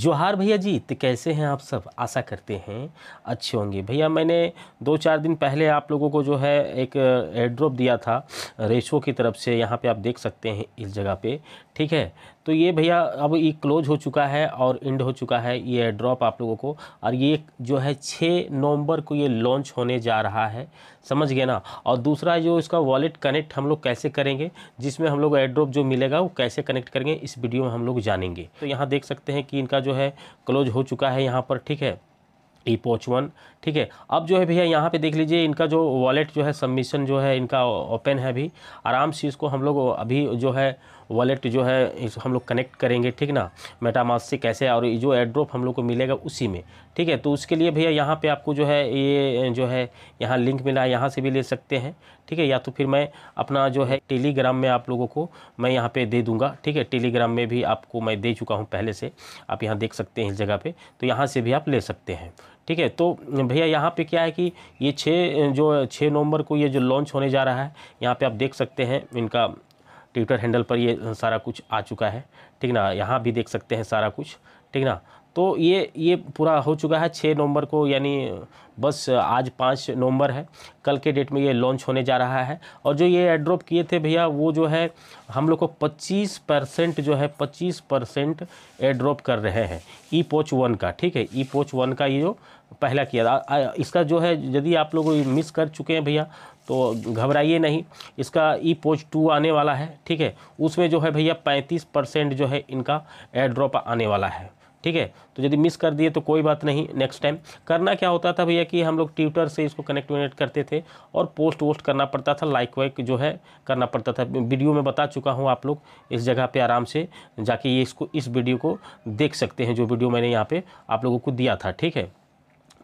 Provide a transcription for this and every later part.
जोहार भैया जी तो कैसे हैं आप सब आशा करते हैं अच्छे होंगे भैया मैंने दो चार दिन पहले आप लोगों को जो है एक एड्रॉप दिया था रेशो की तरफ से यहाँ पे आप देख सकते हैं इस जगह पे ठीक है तो ये भैया अब ये क्लोज हो चुका है और इंड हो चुका है ये एड्रॉप आप लोगों को और ये जो है छः नवंबर को ये लॉन्च होने जा रहा है समझ गए ना और दूसरा जो इसका वॉलेट कनेक्ट हम लोग कैसे करेंगे जिसमें हम लोग एड्रॉप जो मिलेगा वो कैसे कनेक्ट करेंगे इस वीडियो में हम लोग जानेंगे तो यहाँ देख सकते हैं कि इनका जो है क्लोज हो चुका है यहाँ पर ठीक है ई पोच वन ठीक है अब जो है भैया यहाँ पे देख लीजिए इनका जो वॉलेट जो है सबमिशन जो है इनका ओपन है अभी आराम से इसको हम लोग अभी जो है वॉलेट जो है हम लोग कनेक्ट करेंगे ठीक ना मेटामास से कैसे और जो एड्रॉप हम लोग को मिलेगा उसी में ठीक है तो उसके लिए भैया यहाँ पे आपको जो है ये जो है यहाँ लिंक मिला है यहाँ से भी ले सकते हैं ठीक है या तो फिर मैं अपना जो है टेलीग्राम में आप लोगों को मैं यहाँ पे दे दूंगा ठीक है टेलीग्राम में भी आपको मैं दे चुका हूँ पहले से आप यहाँ देख सकते हैं इस जगह पर तो यहाँ से भी आप ले सकते हैं ठीक है तो भैया यहाँ पे क्या है कि ये छः जो छः नवंबर को ये जो लॉन्च होने जा रहा है यहाँ पे आप देख सकते हैं इनका ट्विटर हैंडल पर ये सारा कुछ आ चुका है ठीक ना यहाँ भी देख सकते हैं सारा कुछ ठीक ना तो ये ये पूरा हो चुका है छः नवंबर को यानी बस आज पाँच नवंबर है कल के डेट में ये लॉन्च होने जा रहा है और जो ये एड्रॉप किए थे भैया वो जो है हम लोग को 25 परसेंट जो है 25 परसेंट एड्रॉप कर रहे हैं ई पोच वन का ठीक है ई पोच वन का ये जो पहला किया था इसका जो है यदि आप लोग मिस कर चुके हैं भैया तो घबराइए नहीं इसका ई पोच टू आने वाला है ठीक है उसमें जो है भैया पैंतीस परसेंट जो है इनका एड्रॉप आने वाला है ठीक है तो यदि मिस कर दिए तो कोई बात नहीं नेक्स्ट टाइम करना क्या होता था भैया कि हम लोग ट्विटर से इसको कनेक्ट वनेक्ट करते थे और पोस्ट वोस्ट करना पड़ता था लाइक वाइक जो है करना पड़ता था वीडियो में बता चुका हूँ आप लोग इस जगह पर आराम से जाके ये इसको इस वीडियो को देख सकते हैं जो वीडियो मैंने यहाँ पर आप लोगों को दिया था ठीक है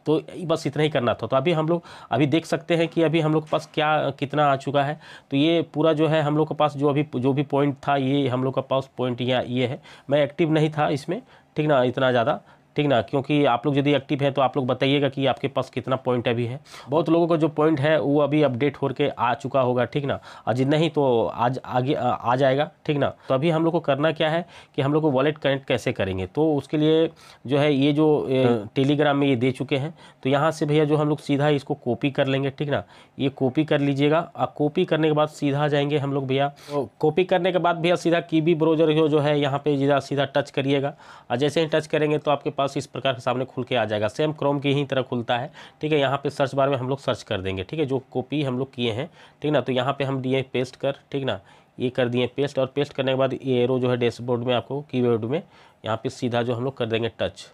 तो बस इतना ही करना था तो अभी हम लोग अभी देख सकते हैं कि अभी हम लोग के पास क्या कितना आ चुका है तो ये पूरा जो है हम लोग के पास जो अभी जो भी पॉइंट था ये हम लोग का पास पॉइंट या ये है मैं एक्टिव नहीं था इसमें ठीक ना इतना ज़्यादा ठीक ना क्योंकि आप लोग यदि एक्टिव हैं तो आप लोग बताइएगा कि आपके पास कितना पॉइंट अभी है बहुत लोगों का जो पॉइंट है वो अभी अपडेट होकर आ चुका होगा ठीक ना आज नहीं तो आज आगे आ, जाएगा ठीक ना तो अभी हम लोग को करना क्या है कि हम लोग को वॉलेट कनेक्ट कैसे करेंगे तो उसके लिए जो है ये जो टेलीग्राम हाँ। में ये दे चुके हैं तो यहाँ से भैया जो हम लोग सीधा इसको कॉपी कर लेंगे ठीक ना ये कॉपी कर लीजिएगा और कॉपी करने के बाद सीधा जाएंगे हम लोग भैया कॉपी तो करने के बाद भैया सीधा बी ब्रोजर जो है यहाँ पे सीधा टच करिएगा और जैसे ही टच करेंगे तो आपके पास पास इस प्रकार के सामने खुल के आ जाएगा सेम क्रोम की ही तरह खुलता है ठीक है यहाँ पे सर्च बार में हम लोग सर्च कर देंगे ठीक है जो कॉपी हम लोग किए हैं ठीक ना तो यहाँ पे हम दिए पेस्ट कर ठीक ना ये कर दिए पेस्ट और पेस्ट करने के बाद ये एरो जो है डैशबोर्ड में आपको कीबोर्ड में यहाँ पर सीधा जो हम लोग कर देंगे टच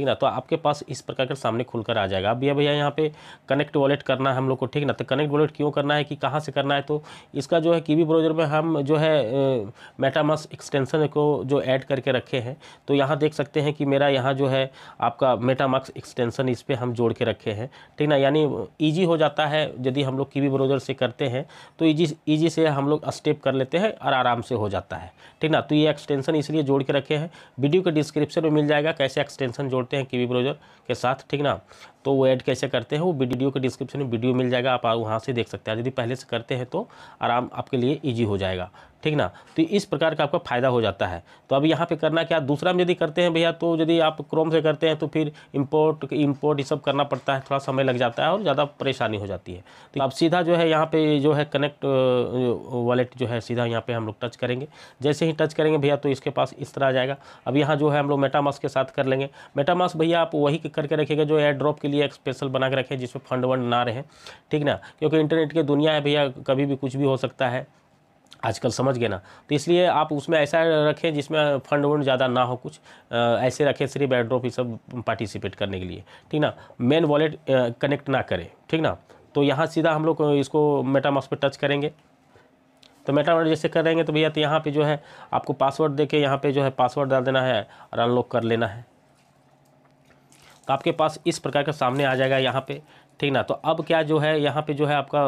ठीक ना तो आपके पास इस प्रकार का सामने खुलकर आ जाएगा अब भैया भैया यहाँ पे कनेक्ट वॉलेट करना है हम लोग को ठीक ना तो कनेक्ट वॉलेट क्यों करना है कि कहाँ से करना है तो इसका जो है कीवी ब्राउज़र में हम जो है मेटामास एक्सटेंसन को जो ऐड करके रखे हैं तो यहाँ देख सकते हैं कि मेरा यहाँ जो है आपका मेटामास एक्सटेंसन इस पर हम जोड़ के रखे हैं ठीक ना यानी ईजी हो जाता है यदि हम लोग कीवी ब्राउज़र से करते हैं तो ईजी ईजी से हम लोग स्टेप कर लेते हैं और आराम से हो जाता है ठीक ना तो ये एक्सटेंसन इसलिए जोड़ के रखे हैं वीडियो के डिस्क्रिप्शन में मिल जाएगा कैसे एक्सटेंसन जोड़ होते हैं कीवी ब्राउजर के साथ ठीक ना तो वो ऐड कैसे करते हैं वो वीडियो के डिस्क्रिप्शन में वीडियो मिल जाएगा आप वहाँ से देख सकते हैं यदि पहले से करते हैं तो आराम आपके लिए ईजी हो जाएगा ठीक ना तो इस प्रकार का आपका फ़ायदा हो जाता है तो अब यहाँ पे करना क्या दूसरा में यदि करते हैं भैया तो यदि आप क्रोम से करते हैं तो फिर इम्पोर्ट इम्पोर्ट ये सब करना पड़ता है थोड़ा समय लग जाता है और ज़्यादा परेशानी हो जाती है तो आप सीधा जो है यहाँ पे जो है कनेक्ट वॉलेट जो है सीधा यहाँ पर हम लोग टच करेंगे जैसे ही टच करेंगे भैया तो इसके पास इस तरह आ जाएगा अब यहाँ जो है हम लोग मेटामास के साथ कर लेंगे मेटामास भैया आप वही करके रखेगा जो एयर ड्रॉप के लिए एक स्पेशल बना के रखें जिसमें फंड वंड ना रहे ठीक ना क्योंकि इंटरनेट की दुनिया है भैया कभी भी कुछ भी हो सकता है आजकल समझ गए ना तो इसलिए आप उसमें ऐसा रखें जिसमें फंड वंड ज़्यादा ना हो कुछ आ, ऐसे रखें सिर्फ एड्रॉप ही सब पार्टिसिपेट करने के लिए ठीक ना मेन वॉलेट कनेक्ट ना करें ठीक ना तो यहाँ सीधा हम लोग इसको मेटामॉस पर टच करेंगे तो मेटामास जैसे करेंगे तो भैया तो यहाँ पे जो है आपको पासवर्ड देके यहाँ पर जो है पासवर्ड डाल देना है और अनलॉक कर लेना है तो आपके पास इस प्रकार का सामने आ जाएगा यहाँ पे ठीक ना तो अब क्या जो है यहाँ पे जो है आपका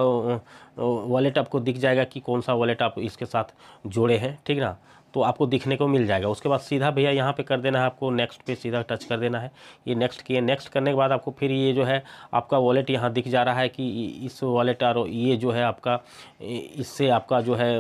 वॉलेट आपको दिख जाएगा कि कौन सा वॉलेट आप इसके साथ जोड़े हैं ठीक ना तो आपको दिखने को मिल जाएगा उसके बाद सीधा भैया यहाँ पे कर देना है आपको नेक्स्ट पे सीधा टच कर देना है ये नेक्स्ट किए नेक्स्ट करने के बाद आपको फिर ये जो है आपका वॉलेट यहाँ दिख जा रहा है कि इस वॉलेट और ये जो है आपका इससे आपका जो है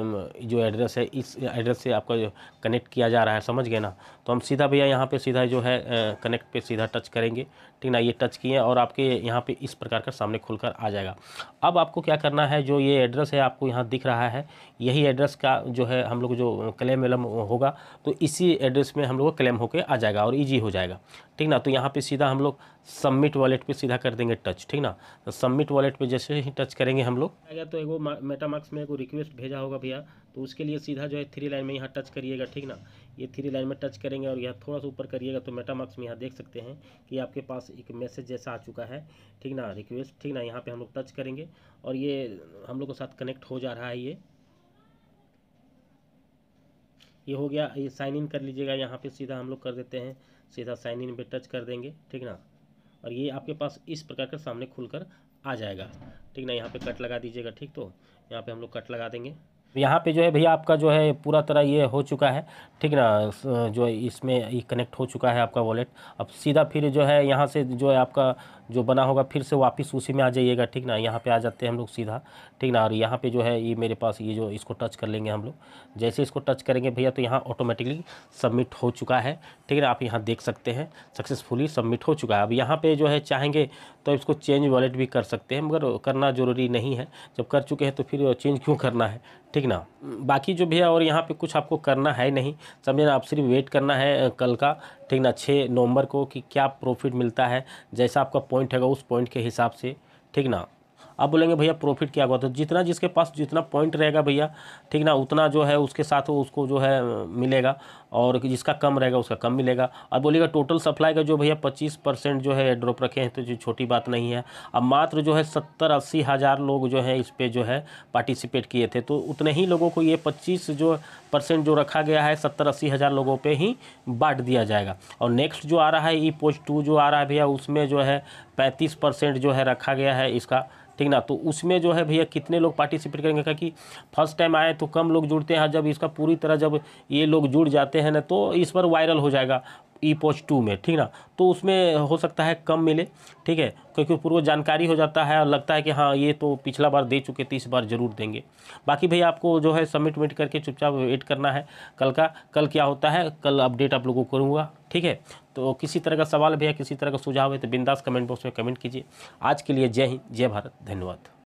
जो एड्रेस है इस एड्रेस से आपका कनेक्ट किया जा रहा है समझ गए ना तो हम सीधा भैया यहाँ पर सीधा जो है कनेक्ट पर सीधा टच करेंगे ठीक ना ये टच किए और आपके यहाँ पर इस प्रकार का सामने खुल आ जाएगा अब आपको क्या करना है जो ये एड्रेस है आपको यहाँ दिख रहा है यही एड्रेस का जो है हम लोग जो क्लेम एलम फार्म होगा तो इसी एड्रेस में हम लोग क्लेम होकर आ जाएगा और ईजी हो जाएगा ठीक ना तो यहाँ पे सीधा हम लोग सबमिट वॉलेट पे सीधा कर देंगे टच ठीक ना तो सबमिट वॉलेट पे जैसे ही टच करेंगे हम लोग आएगा तो एगो मेटामार्क्स में एगो रिक्वेस्ट भेजा होगा भैया तो उसके लिए सीधा जो है थ्री लाइन में यहाँ टच करिएगा ठीक ना ये थ्री लाइन में टच करेंगे और यहाँ थोड़ा सा ऊपर करिएगा तो मेटामार्क्स में यहाँ देख सकते हैं कि आपके पास एक मैसेज जैसा आ चुका है ठीक ना रिक्वेस्ट ठीक ना यहाँ पर हम लोग टच करेंगे और ये हम लोग के साथ कनेक्ट हो जा रहा है ये ये हो गया ये साइन इन कर लीजिएगा यहाँ पे सीधा हम लोग कर देते हैं सीधा साइन इन पे टच कर देंगे ठीक ना और ये आपके पास इस प्रकार का सामने खुलकर आ जाएगा ठीक ना यहाँ पे कट लगा दीजिएगा ठीक तो यहाँ पे हम लोग कट लगा देंगे यहाँ पे जो है भैया आपका जो है पूरा तरह ये हो चुका है ठीक ना जो इसमें कनेक्ट हो चुका है आपका वॉलेट अब सीधा फिर जो है यहाँ से जो है आपका जो बना होगा फिर से वापस उसी में आ जाइएगा ठीक ना यहाँ पे आ जाते हैं हम लोग सीधा ठीक ना और यहाँ पे जो है ये मेरे पास ये जो इसको टच कर लेंगे हम लोग जैसे इसको टच करेंगे भैया तो यहाँ ऑटोमेटिकली सबमिट हो चुका है ठीक है आप यहाँ देख सकते हैं सक्सेसफुली सबमिट हो चुका है अब यहाँ पर जो है चाहेंगे तो इसको चेंज वॉलेट भी कर सकते हैं मगर करना ज़रूरी नहीं है जब कर चुके हैं तो फिर चेंज क्यों करना है ठीक ना बाकी जो भैया और यहाँ पे कुछ आपको करना है नहीं समझे ना आप सिर्फ वेट करना है कल का ठीक ना छः नवंबर को कि क्या प्रॉफिट मिलता है जैसा आपका पॉइंट हैगा उस पॉइंट के हिसाब से ठीक ना आप बोलेंगे भैया प्रॉफिट क्या हुआ तो जितना जिसके पास जितना पॉइंट रहेगा भैया ठीक ना उतना जो है उसके साथ वो उसको जो है मिलेगा और जिसका कम रहेगा उसका कम मिलेगा और बोलेगा टोटल सप्लाई का जो भैया पच्चीस परसेंट जो है ड्रॉप रखे हैं तो जो छोटी बात नहीं है अब मात्र जो है सत्तर अस्सी हज़ार लोग जो है इस पर जो है पार्टिसिपेट किए थे तो उतने ही लोगों को ये पच्चीस जो परसेंट जो रखा गया है सत्तर अस्सी हज़ार लोगों पर ही बांट दिया जाएगा और नेक्स्ट जो आ रहा है ई पोस्ट टू जो आ रहा है भैया उसमें जो है पैंतीस परसेंट जो है रखा गया है इसका ठीक ना तो उसमें जो है भैया कितने लोग पार्टिसिपेट करेंगे क्या कि फर्स्ट टाइम आए तो कम लोग जुड़ते हैं जब इसका पूरी तरह जब ये लोग जुड़ जाते हैं ना तो इस पर वायरल हो जाएगा ई पोच टू में ठीक ना तो उसमें हो सकता है कम मिले ठीक है क्योंकि पूर्व जानकारी हो जाता है और लगता है कि हाँ ये तो पिछला बार दे चुके थे इस बार ज़रूर देंगे बाकी भाई आपको जो है सबमिट वमिट करके चुपचाप वेट करना है कल का कल क्या होता है कल अपडेट आप लोगों को करूँगा ठीक है तो किसी तरह का सवाल भी है किसी तरह का सुझाव है तो बिंदास कमेंट बॉक्स में कमेंट कीजिए आज के लिए जय हिंद जय भारत धन्यवाद